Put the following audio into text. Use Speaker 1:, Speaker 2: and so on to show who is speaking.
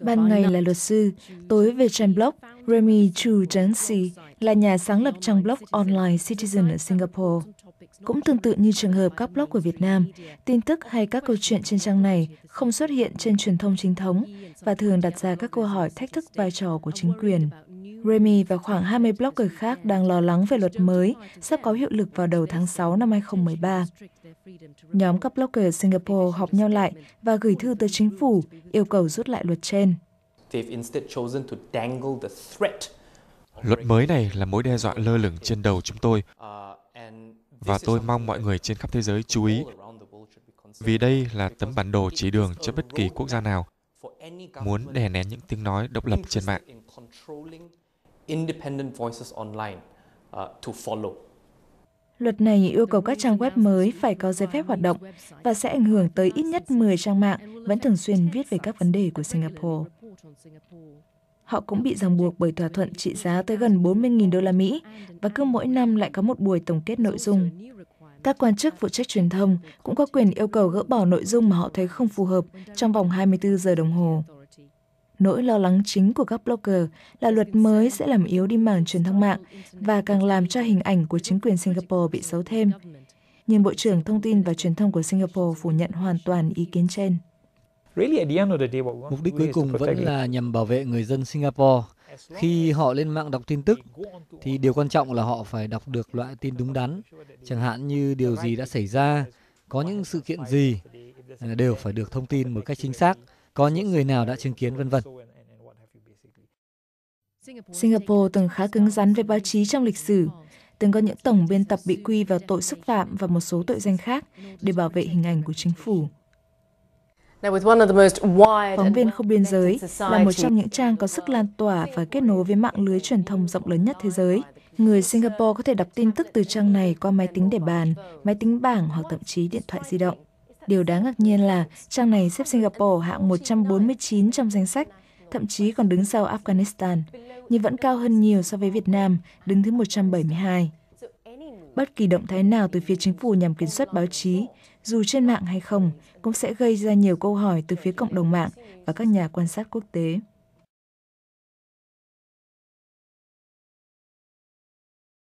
Speaker 1: Ban ngày là luật sư, tối về trang blog, Remy Chu Jansi là nhà sáng lập trang blog Online Citizen ở Singapore. Cũng tương tự như trường hợp các blog của Việt Nam, tin tức hay các câu chuyện trên trang này không xuất hiện trên truyền thông chính thống và thường đặt ra các câu hỏi thách thức vai trò của chính quyền. Remy và khoảng 20 blogger khác đang lo lắng về luật mới sắp có hiệu lực vào đầu tháng 6 năm 2013. Nhóm các blogger Singapore họp nhau lại và gửi thư tới chính phủ yêu cầu rút lại luật trên. Luật mới này là mối đe dọa lơ lửng trên đầu chúng tôi uh, và tôi mong mọi người trên khắp thế giới chú ý vì đây là tấm bản đồ chỉ đường cho bất kỳ quốc gia nào muốn đè nén những tiếng nói độc lập trên mạng. Luật này yêu cầu các trang web mới phải có giấy phép hoạt động và sẽ ảnh hưởng tới ít nhất 10 trang mạng vẫn thường xuyên viết về các vấn đề của Singapore. Họ cũng bị ràng buộc bởi thỏa thuận trị giá tới gần 40.000 đô la Mỹ và cứ mỗi năm lại có một buổi tổng kết nội dung. Các quan chức phụ trách truyền thông cũng có quyền yêu cầu gỡ bỏ nội dung mà họ thấy không phù hợp trong vòng 24 giờ đồng hồ. Nỗi lo lắng chính của các blogger là luật mới sẽ làm yếu đi mảng truyền thông mạng và càng làm cho hình ảnh của chính quyền Singapore bị xấu thêm. Nhưng Bộ trưởng Thông tin và Truyền thông của Singapore phủ nhận hoàn toàn ý kiến trên. Mục đích cuối cùng vẫn là nhằm bảo vệ người dân Singapore. Khi họ lên mạng đọc tin tức, thì điều quan trọng là họ phải đọc được loại tin đúng đắn, chẳng hạn như điều gì đã xảy ra, có những sự kiện gì, à, đều phải được thông tin một cách chính xác có những người nào đã chứng kiến vân vân. Singapore từng khá cứng rắn về báo chí trong lịch sử, từng có những tổng biên tập bị quy vào tội xúc phạm và một số tội danh khác để bảo vệ hình ảnh của chính phủ. Phóng viên không biên giới là một trong những trang có sức lan tỏa và kết nối với mạng lưới truyền thông rộng lớn nhất thế giới. Người Singapore có thể đọc tin tức từ trang này qua máy tính để bàn, máy tính bảng hoặc thậm chí điện thoại di động. Điều đáng ngạc nhiên là trang này xếp Singapore hạng 149 trong danh sách, thậm chí còn đứng sau Afghanistan, nhưng vẫn cao hơn nhiều so với Việt Nam, đứng thứ 172. Bất kỳ động thái nào từ phía chính phủ nhằm kiểm soát báo chí, dù trên mạng hay không, cũng sẽ gây ra nhiều câu hỏi từ phía cộng đồng mạng và các nhà quan sát quốc tế.